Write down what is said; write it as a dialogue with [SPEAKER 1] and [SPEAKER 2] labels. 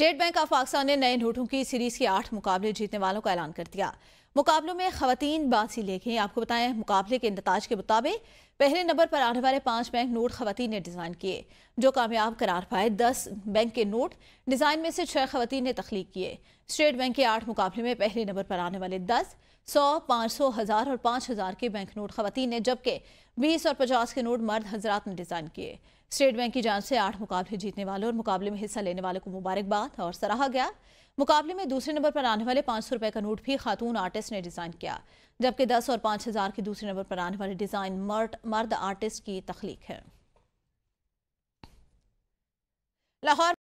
[SPEAKER 1] state bank of Pakistan ने नए नोटों की सीरीज के आठ मुकाबले जीतने वालों का ऐलान कर दिया मुकाबलों में खातन बाजी ले आपको बताएं मुकाबले के नताज के मुताबिक पहले नंबर पर आने वाले पांच बैंक नोट खवतान ने डिज़ाइन किए जो कामयाब करार पाए दस बैंक के नोट डिज़ाइन में से छह खवतान ने तख्लीक किए स्टेट बैंक के आठ मुकाबले में पहले नंबर पर आने वाले दस सौ पाँच सौ हज़ार और पांच हज़ार के बैंक नोट खवतान ने जबकि बीस और पचास के नोट मर्द हजरात ने डिज़ाइन किए स्टेट बैंक की जांच से आठ मुकाबले जीतने वालों और मुकाबले में हिस्सा लेने वालों को मुबारकबाद और सराहा गया मुकाबले में दूसरे नंबर पर आने वाले पाँच सौ रुपये का नोट भी खातून आर्टिस्ट ने डिज़ाइन किया जबकि दस और पाँच हज़ार के दूसरे नंबर पर आने वाले डिज़ाइन मर्द मर्द आर्टिस्ट की तख्लीक है
[SPEAKER 2] लाहौर